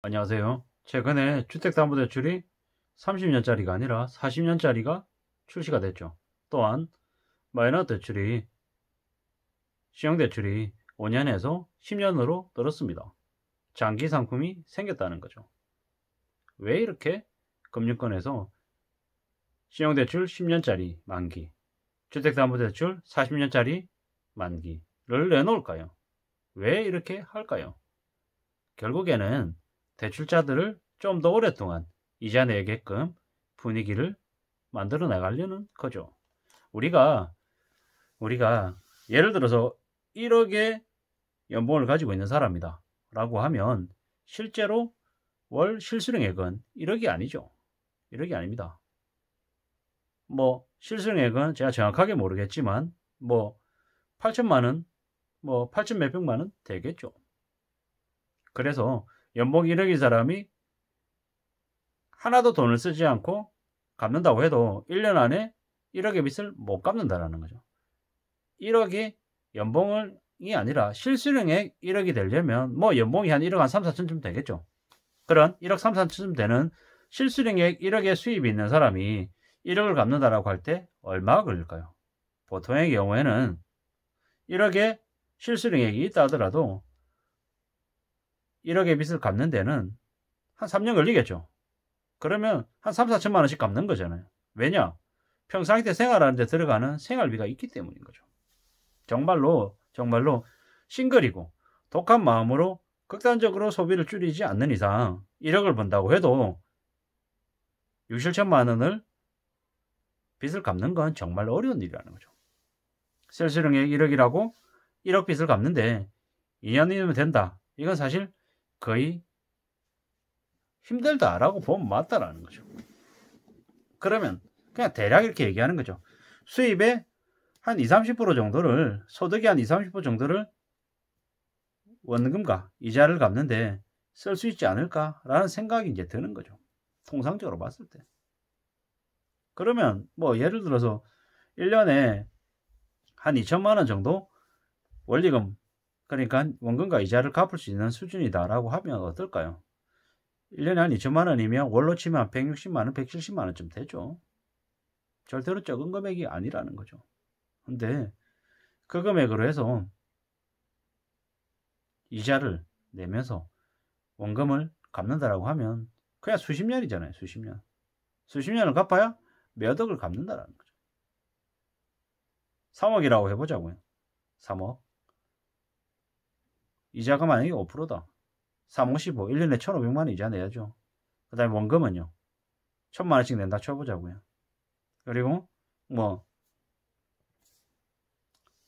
안녕하세요. 최근에 주택담보대출이 30년짜리가 아니라 40년짜리가 출시가 됐죠. 또한 마이너 대출이 신용대출이 5년에서 10년으로 늘었습니다. 장기 상품이 생겼다는 거죠. 왜 이렇게 금융권에서 신용대출 10년짜리 만기, 주택담보대출 40년짜리 만기를 내놓을까요? 왜 이렇게 할까요? 결국에는 대출자들을 좀 더 오랫동안 이자 내게끔 분위기를 만들어 나가려는 거죠. 우리가 우리가 예를 들어서 1억의 연봉을 가지고 있는 사람이다 라고 하면 실제로 월 실수령액은 1억이 아니죠. 1억이 아닙니다. 뭐 실수령액은 제가 정확하게 모르겠지만 뭐 8천만 원, 뭐 8천 몇백만 원 되겠죠. 그래서 연봉 1억인 사람이 하나도 돈을 쓰지 않고 갚는다고 해도 1년 안에 1억의 빚을 못 갚는다라는 거죠. 1억이 연봉이 아니라 실수령액 1억이 되려면 뭐 연봉이 한 1억 한 3, 4천쯤 되겠죠. 그런 1억 3, 4천쯤 되는 실수령액 1억의 수입이 있는 사람이 1억을 갚는다라고 할 때 얼마가 걸릴까요? 보통의 경우에는 1억의 실수령액이 있다 하더라도 1억의 빚을 갚는 데는 한 3년 걸리겠죠. 그러면 한 3, 4천만 원씩 갚는 거잖아요. 왜냐? 평상시 때 생활하는데 들어가는 생활비가 있기 때문인 거죠. 정말로, 정말로 싱글이고 독한 마음으로 극단적으로 소비를 줄이지 않는 이상 1억을 번다고 해도 6,7천만 원을 빚을 갚는 건 정말 어려운 일이라는 거죠. 셀스령의 1억이라고 1억 빚을 갚는데 2년이면 된다. 이건 사실 거의 힘들다라고 보면 맞다라는 거죠. 그러면 그냥 대략 이렇게 얘기하는 거죠. 수입의 한 20, 30% 정도를 소득의 한 20, 30% 정도를 원금과 이자를 갚는데 쓸 수 있지 않을까라는 생각이 이제 드는 거죠. 통상적으로 봤을 때. 그러면 뭐 예를 들어서 1년에 한 2천만 원 정도 원리금 그러니까 원금과 이자를 갚을 수 있는 수준이다라고 하면 어떨까요? 1년에 한 2천만 원이면 월로 치면 160만 원, 170만 원쯤 되죠. 절대로 적은 금액이 아니라는 거죠. 근데 그 금액으로 해서 이자를 내면서 원금을 갚는다라고 하면 그냥 수십 년이잖아요. 수십 년. 수십 년을 갚아야 몇 억을 갚는다라는 거죠. 3억이라고 해보자고요. 3억. 이자가 만약에 5%다. 355, 1년에 1,500만 원 이자 내야죠. 그 다음에 원금은요. 1,000만 원씩 낸다 쳐보자고요. 그리고 뭐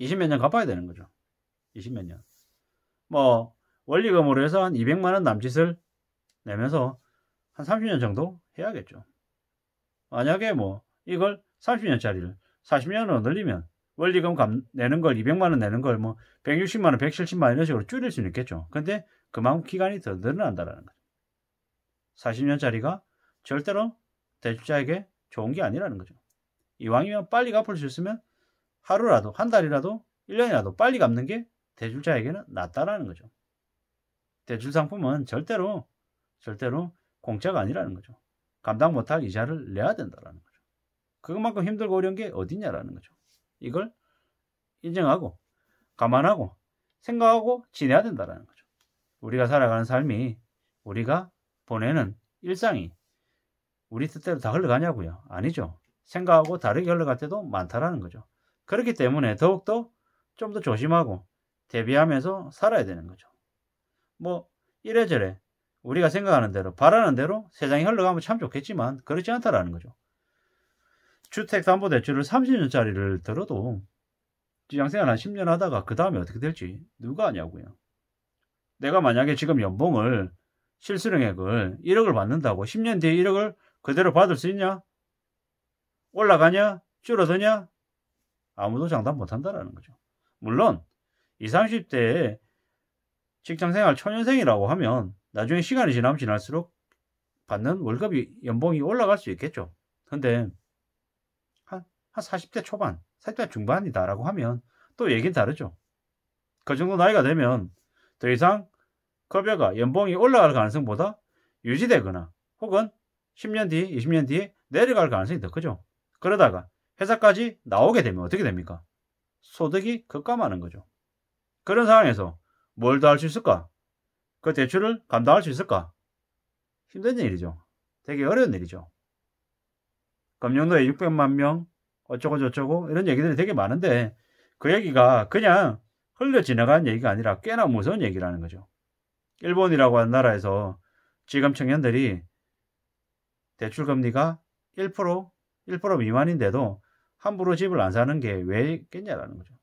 20몇 년 갚아야 되는 거죠. 20몇 년. 뭐 원리금으로 해서 한 200만 원 남짓을 내면서 한 30년 정도 해야겠죠. 만약에 뭐 이걸 30년짜리를 40년으로 늘리면 원리금 감, 내는 걸 200만 원 내는 걸 뭐 160만 원, 170만 원 이런 식으로 줄일 수는 있겠죠. 근데 그만큼 기간이 더 늘어난다라는 거죠. 40년짜리가 절대로 대출자에게 좋은 게 아니라는 거죠. 이왕이면 빨리 갚을 수 있으면 하루라도, 한 달이라도, 1년이라도 빨리 갚는 게대출자에게는 낫다라는 거죠. 대출 상품은 절대로, 절대로 공짜가 아니라는 거죠. 감당 못할 이자를 내야 된다라는 거죠. 그것만큼 힘들고 어려운 게 어디냐라는 거죠. 이걸 인정하고 감안하고 생각하고 지내야 된다라는 거죠. 우리가 살아가는 삶이 우리가 보내는 일상이 우리 뜻대로 다 흘러가냐고요. 아니죠. 생각하고 다르게 흘러갈 때도 많다라는 거죠. 그렇기 때문에 더욱더 좀 더 조심하고 대비하면서 살아야 되는 거죠. 뭐 이래저래 우리가 생각하는 대로 바라는 대로 세상이 흘러가면 참 좋겠지만 그렇지 않다라는 거죠. 주택담보대출을 30년짜리를 들어도 직장생활 한 10년 하다가 그 다음에 어떻게 될지 누가 아냐고요. 내가 만약에 지금 연봉을 실수령액을 1억을 받는다고 10년 뒤에 1억을 그대로 받을 수 있냐? 올라가냐? 줄어드냐? 아무도 장담 못한다라는 거죠. 물론 20, 30대에 직장생활 초년생이라고 하면 나중에 시간이 지나면 지날수록 받는 월급이 연봉이 올라갈 수 있겠죠. 근데 한 40대 초반, 40대 중반이다라고 하면 또 얘기는 다르죠. 그 정도 나이가 되면 더 이상 급여가 연봉이 올라갈 가능성보다 유지되거나 혹은 10년 뒤, 20년 뒤에 내려갈 가능성이 더 크죠. 그러다가 회사까지 나오게 되면 어떻게 됩니까? 소득이 급감하는 거죠. 그런 상황에서 뭘 더 할 수 있을까? 그 대출을 감당할 수 있을까? 힘든 일이죠. 되게 어려운 일이죠. 금년도에 600만 명 어쩌고 저쩌고 이런 얘기들이 되게 많은데 그 얘기가 그냥 흘려 지나간 얘기가 아니라 꽤나 무서운 얘기라는 거죠. 일본이라고 하는 나라에서 지금 청년들이 대출금리가 1%, 1% 미만인데도 함부로 집을 안 사는 게 왜 있겠냐라는 거죠.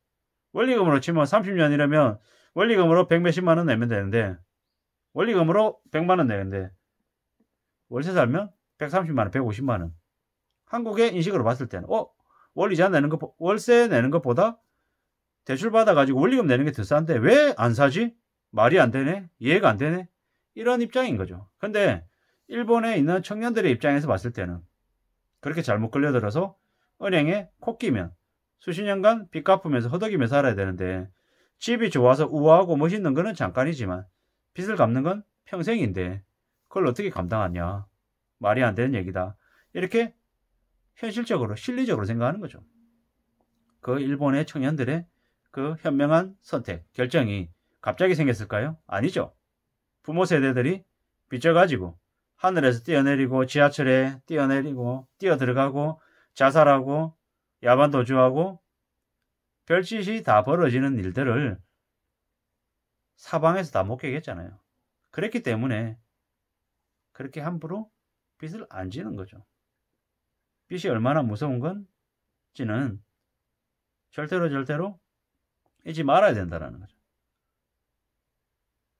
원리금으로 치면 30년이라면 원리금으로 100몇십만 원 내면 되는데 원리금으로 100만 원 내는데 월세 살면 130만 원, 150만 원. 한국의 인식으로 봤을 때는 어? 월리자 내는 거 월세 내는 것보다 대출 받아가지고 원리금 내는 게 더 싼데 왜 안 사지? 말이 안 되네? 이해가 안 되네? 이런 입장인 거죠. 근데 일본에 있는 청년들의 입장에서 봤을 때는 그렇게 잘못 걸려들어서 은행에 코 끼면 수십 년간 빚 갚으면서 허덕이며 살아야 되는데 집이 좋아서 우아하고 멋있는 거는 잠깐이지만 빚을 갚는 건 평생인데 그걸 어떻게 감당하냐. 말이 안 되는 얘기다. 이렇게 현실적으로 실리적으로 생각하는 거죠. 그 일본의 청년들의 그 현명한 선택, 결정이 갑자기 생겼을까요? 아니죠. 부모 세대들이 빚져가지고 하늘에서 뛰어내리고 지하철에 뛰어내리고 뛰어들어가고 자살하고 야반도주하고 별짓이 다 벌어지는 일들을 사방에서 다 목격했잖아요. 그렇기 때문에 그렇게 함부로 빚을 안 지는 거죠. 빛이 얼마나 무서운 건지는 절대로 절대로 잊지 말아야 된다는 거죠.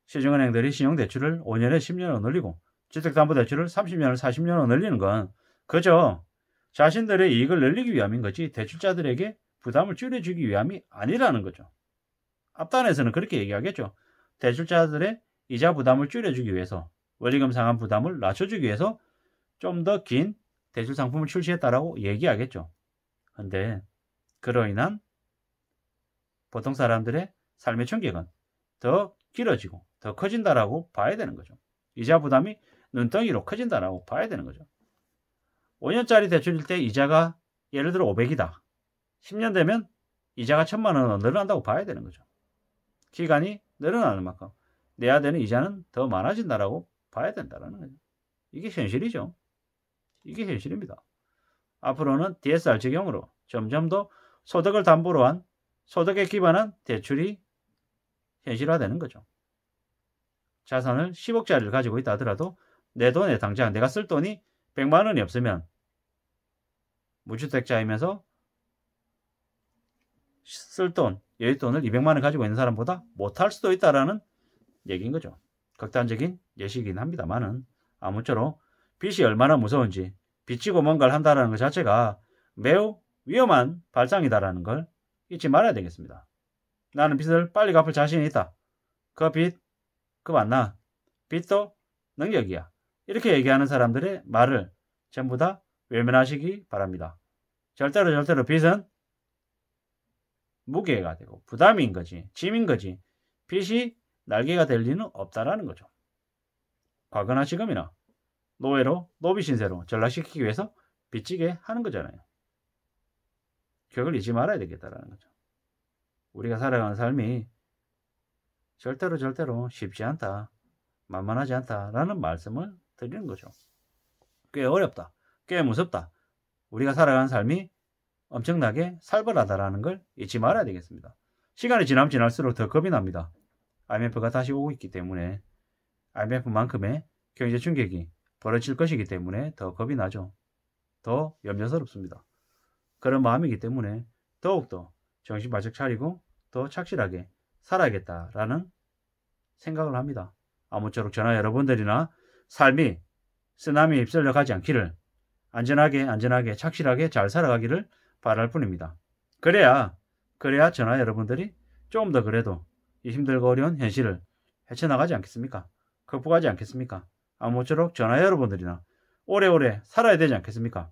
시중은행들이 신용대출을 5년에 10년을 늘리고 주택담보대출을 30년을 40년을 늘리는 건 그저 자신들의 이익을 늘리기 위함인 거지 대출자들에게 부담을 줄여주기 위함이 아니라는 거죠. 앞단에서는 그렇게 얘기하겠죠. 대출자들의 이자 부담을 줄여주기 위해서 원리금 상환 부담을 낮춰주기 위해서 좀더긴 대출 상품을 출시했다라고 얘기하겠죠. 근데 그로 인한 보통 사람들의 삶의 충격은 더 길어지고 더 커진다라고 봐야 되는 거죠. 이자 부담이 눈덩이로 커진다라고 봐야 되는 거죠. 5년짜리 대출일 때 이자가 예를 들어 500이다. 10년 되면 이자가 1000만 원으 늘어난다고 봐야 되는 거죠. 기간이 늘어나는 만큼 내야 되는 이자는 더 많아진다라고 봐야 된다라는 거죠. 이게 현실이죠. 이게 현실입니다. 앞으로는 DSR 적용으로 점점 더 소득을 담보로 한 소득에 기반한 대출이 현실화되는 거죠. 자산을 10억짜리를 가지고 있다 하더라도 내 돈에 당장 내가 쓸 돈이 100만 원이 없으면 무주택자이면서 쓸 돈, 여윳돈을 200만 원 가지고 있는 사람보다 못할 수도 있다라는 얘기인 거죠. 극단적인 예시이긴 합니다만은 아무쪼록 빛이 얼마나 무서운지 빛이고 뭔가를 한다는 것 자체가 매우 위험한 발상이다라는 걸 잊지 말아야 되겠습니다. 나는 빛을 빨리 갚을 자신이 있다. 그 빛, 그 만나. 빛도 능력이야. 이렇게 얘기하는 사람들의 말을 전부 다 외면하시기 바랍니다. 절대로 절대로 빛은 무게가 되고 부담인 거지, 짐인 거지, 빛이 날개가 될 리는 없다라는 거죠. 과거나 지금이나 노예로 노비 신세로 전락시키기 위해서 빚지게 하는 거잖아요. 격을 잊지 말아야 되겠다라는 거죠. 우리가 살아가는 삶이 절대로 절대로 쉽지 않다, 만만하지 않다라는 말씀을 드리는 거죠. 꽤 어렵다, 꽤 무섭다. 우리가 살아가는 삶이 엄청나게 살벌하다라는 걸 잊지 말아야 되겠습니다. 시간이 지남 지날수록 더 겁이 납니다. IMF가 다시 오고 있기 때문에 IMF만큼의 경제 충격이 벌어질 것이기 때문에 더 겁이 나죠. 더 염려스럽습니다. 그런 마음이기 때문에 더욱더 정신 바짝 차리고 더 착실하게 살아야겠다라는 생각을 합니다. 아무쪼록 저나 여러분들이나 삶이 쓰나미에 휩쓸려 가지 않기를 안전하게 안전하게 착실하게 잘 살아가기를 바랄 뿐입니다. 그래야 그래야 저나 여러분들이 조금 더 그래도 이 힘들고 어려운 현실을 헤쳐나가지 않겠습니까? 극복하지 않겠습니까? 아무쪼록 전하 여러분들이나 오래오래 살아야 되지 않겠습니까?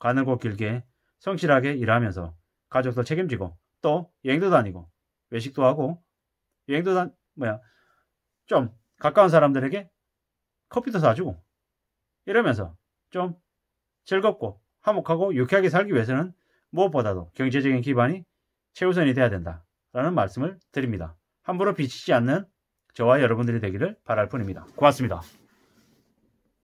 가늘고 길게 성실하게 일하면서 가족도 책임지고 또 여행도 다니고 외식도 하고 여행도 다 뭐야 좀 가까운 사람들에게 커피도 사주고 이러면서 좀 즐겁고 화목하고 유쾌하게 살기 위해서는 무엇보다도 경제적인 기반이 최우선이 돼야 된다라는 말씀을 드립니다. 함부로 비치지 않는 저와 여러분들이 되기를 바랄 뿐입니다. 고맙습니다.